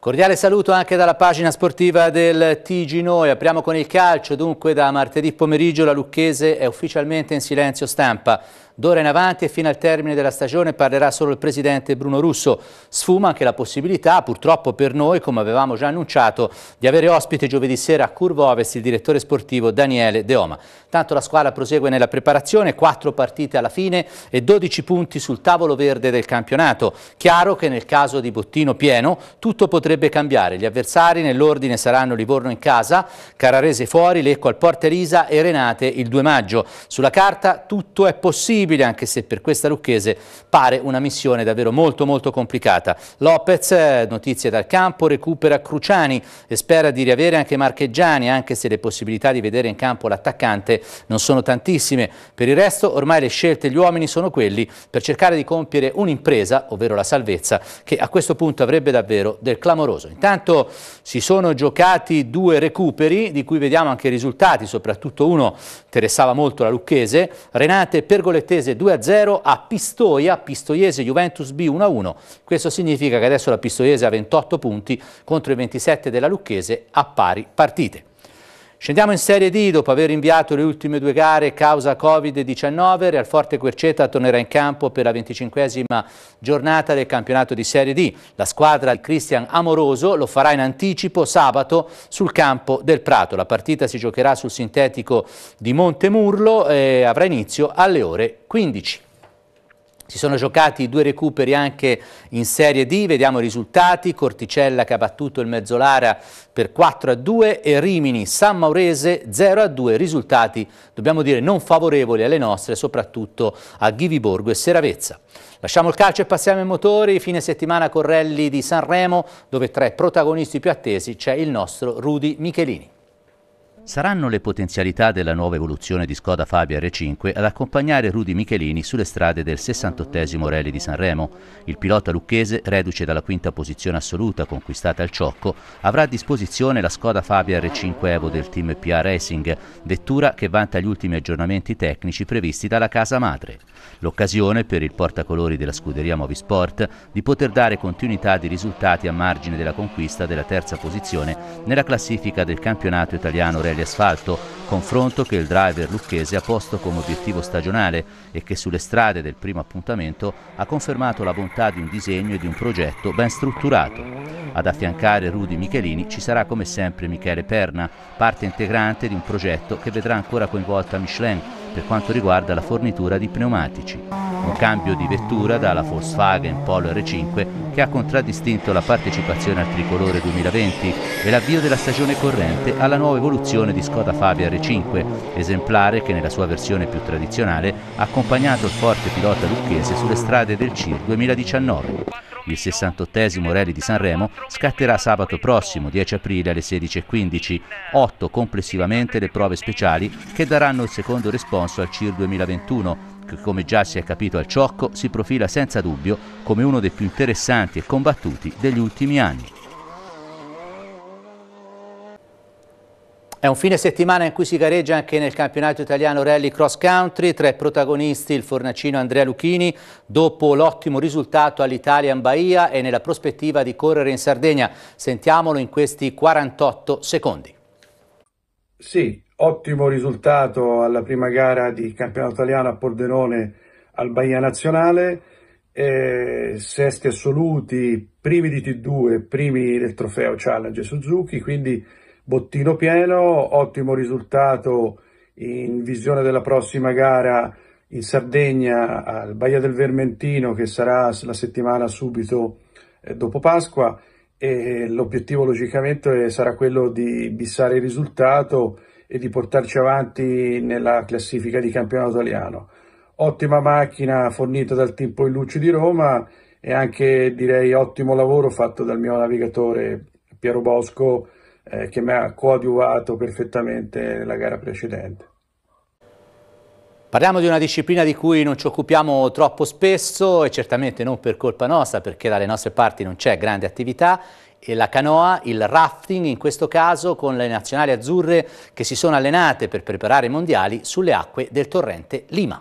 Cordiale saluto anche dalla pagina sportiva del TG Noi. Apriamo con il calcio, dunque da martedì pomeriggio la Lucchese è ufficialmente in silenzio stampa. D'ora in avanti e fino al termine della stagione parlerà solo il presidente Bruno Russo. Sfuma anche la possibilità, purtroppo per noi, come avevamo già annunciato, di avere ospite giovedì sera a Curvo Ovest il direttore sportivo Daniele Deoma. Tanto la squadra prosegue nella preparazione, quattro partite alla fine e 12 punti sul tavolo verde del campionato. Chiaro che nel caso di bottino pieno tutto potrebbe cambiare. Gli avversari nell'ordine saranno Livorno in casa, Cararese fuori, Lecco al Elisa e Renate il 2 maggio. Sulla carta tutto è possibile fattibile anche se per questa lucchese pare una missione davvero molto molto complicata. Lopez, eh, notizie dal campo, recupera Cruciani e spera di riavere anche Marcheggiani anche se le possibilità di vedere in campo l'attaccante non sono tantissime. Per il resto ormai le scelte e gli uomini sono quelli per cercare di compiere un'impresa, ovvero la salvezza, che a questo punto avrebbe davvero del clamoroso. Intanto si sono giocati due recuperi di cui vediamo anche i risultati, soprattutto uno interessava molto la Lucchese, Renate Pergolettese Cremonese 2-0 a Pistoia, Pistoiese Juventus B 1-1. Questo significa che adesso la Pistoiese ha 28 punti contro i 27 della Lucchese a pari partite. Scendiamo in Serie D dopo aver inviato le ultime due gare causa Covid-19. Real Forte Querceta tornerà in campo per la 25esima giornata del campionato di Serie D. La squadra di Cristian Amoroso lo farà in anticipo sabato sul campo del Prato. La partita si giocherà sul sintetico di Montemurlo e avrà inizio alle ore 15. Si sono giocati due recuperi anche in Serie D, vediamo i risultati, Corticella che ha battuto il Mezzolara per 4 a 2 e Rimini San Maurese 0 a 2, risultati dobbiamo dire non favorevoli alle nostre, soprattutto a Ghiviborgo e Seravezza. Lasciamo il calcio e passiamo ai motori, fine settimana Correlli di Sanremo, dove tra i protagonisti più attesi c'è il nostro Rudi Michelini. Saranno le potenzialità della nuova evoluzione di Skoda Fabia R5 ad accompagnare Rudy Michelini sulle strade del 68 Rally di Sanremo. Il pilota lucchese, reduce dalla quinta posizione assoluta conquistata al Ciocco, avrà a disposizione la Skoda Fabia R5 Evo del team PA Racing, vettura che vanta gli ultimi aggiornamenti tecnici previsti dalla casa madre. L'occasione per il portacolori della scuderia Movisport di poter dare continuità di risultati a margine della conquista della terza posizione nella classifica del campionato italiano Rally di asfalto, confronto che il driver lucchese ha posto come obiettivo stagionale e che sulle strade del primo appuntamento ha confermato la bontà di un disegno e di un progetto ben strutturato. Ad affiancare Rudy Michelini ci sarà come sempre Michele Perna, parte integrante di un progetto che vedrà ancora coinvolta Michelin, per quanto riguarda la fornitura di pneumatici. Un cambio di vettura dalla Volkswagen Polo R5 che ha contraddistinto la partecipazione al tricolore 2020 e l'avvio della stagione corrente alla nuova evoluzione di Skoda Fabia R5, esemplare che nella sua versione più tradizionale ha accompagnato il forte pilota lucchese sulle strade del CIR 2019. Il 68 Rally di Sanremo scatterà sabato prossimo, 10 aprile alle 16.15, 8 complessivamente le prove speciali che daranno il secondo responso al CIR 2021 che come già si è capito al Ciocco si profila senza dubbio come uno dei più interessanti e combattuti degli ultimi anni. È un fine settimana in cui si gareggia anche nel campionato italiano rally cross country, tra i protagonisti il fornacino Andrea Lucchini dopo l'ottimo risultato all'Italian Bahia e nella prospettiva di correre in Sardegna. Sentiamolo in questi 48 secondi. Sì, ottimo risultato alla prima gara di campionato italiano a Pordenone al Bahia Nazionale, eh, sesti assoluti, primi di T2, primi del trofeo Challenge Suzuki, quindi bottino pieno, ottimo risultato in visione della prossima gara in Sardegna al Baia del Vermentino che sarà la settimana subito eh, dopo Pasqua e l'obiettivo logicamente sarà quello di bissare il risultato e di portarci avanti nella classifica di campionato italiano. Ottima macchina fornita dal team Poillucci di Roma e anche direi ottimo lavoro fatto dal mio navigatore Piero Bosco eh, che mi ha coadiuvato perfettamente nella gara precedente. Parliamo di una disciplina di cui non ci occupiamo troppo spesso e certamente non per colpa nostra perché dalle nostre parti non c'è grande attività e la canoa, il rafting in questo caso con le nazionali azzurre che si sono allenate per preparare i mondiali sulle acque del torrente Lima.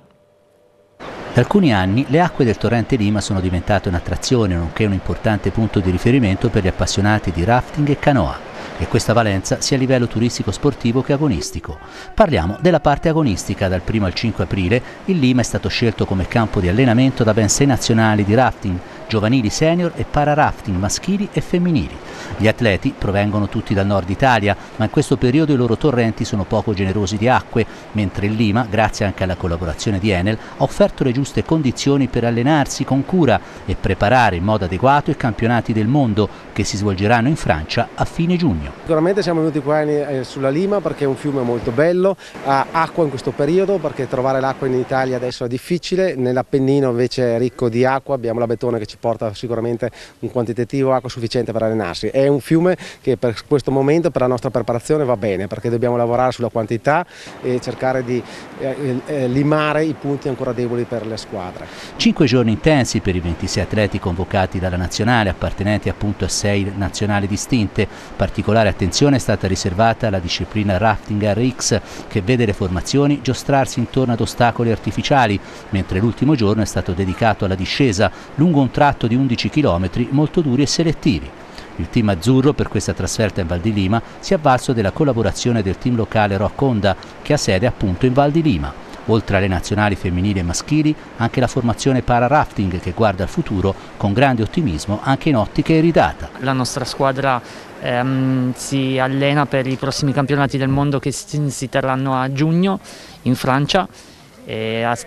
Da alcuni anni le acque del torrente Lima sono diventate un'attrazione nonché un importante punto di riferimento per gli appassionati di rafting e canoa e questa valenza sia a livello turistico-sportivo che agonistico. Parliamo della parte agonistica. Dal 1 al 5 aprile il Lima è stato scelto come campo di allenamento da ben sei nazionali di rafting, giovanili senior e pararafting maschili e femminili. Gli atleti provengono tutti dal nord Italia, ma in questo periodo i loro torrenti sono poco generosi di acque, mentre il Lima, grazie anche alla collaborazione di Enel, ha offerto le giuste condizioni per allenarsi con cura e preparare in modo adeguato i campionati del mondo che si svolgeranno in Francia a fine giugno. Castagno. Sicuramente siamo venuti qua in, eh, sulla Lima perché è un fiume molto bello, ha acqua in questo periodo perché trovare l'acqua in Italia adesso è difficile, nell'Appennino invece è ricco di acqua, abbiamo la Betona che ci porta sicuramente un quantitativo acqua sufficiente per allenarsi. È un fiume che per questo momento per la nostra preparazione va bene perché dobbiamo lavorare sulla quantità e cercare di eh, eh, limare i punti ancora deboli per le squadre. Cinque giorni intensi per i 26 atleti convocati dalla nazionale appartenenti appunto a sei nazionali distinte, particolare Particolare attenzione è stata riservata alla disciplina rafting RX che vede le formazioni giostrarsi intorno ad ostacoli artificiali, mentre l'ultimo giorno è stato dedicato alla discesa lungo un tratto di 11 km molto duri e selettivi. Il team azzurro per questa trasferta in Val di Lima si è avvalso della collaborazione del team locale Rock Honda che ha sede appunto in Val di Lima. Oltre alle nazionali femminili e maschili, anche la formazione para-rafting che guarda al futuro con grande ottimismo anche in ottica iridata. La nostra squadra ehm, si allena per i prossimi campionati del mondo che si, si terranno a giugno in Francia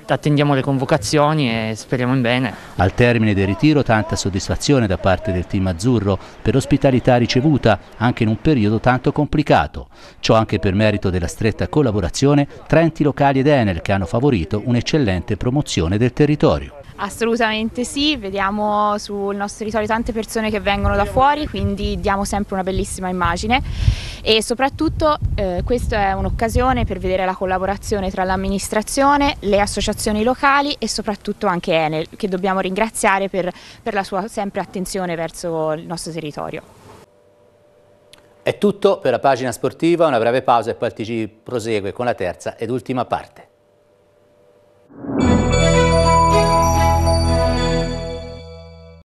attendiamo le convocazioni e speriamo in bene. Al termine del ritiro tanta soddisfazione da parte del team azzurro per l'ospitalità ricevuta anche in un periodo tanto complicato, ciò anche per merito della stretta collaborazione tra enti locali ed Enel che hanno favorito un'eccellente promozione del territorio. Assolutamente sì, vediamo sul nostro territorio tante persone che vengono da fuori, quindi diamo sempre una bellissima immagine e soprattutto eh, questa è un'occasione per vedere la collaborazione tra l'amministrazione, le associazioni locali e soprattutto anche Enel che dobbiamo ringraziare per, per la sua sempre attenzione verso il nostro territorio. È tutto per la pagina sportiva, una breve pausa e poi il TG prosegue con la terza ed ultima parte.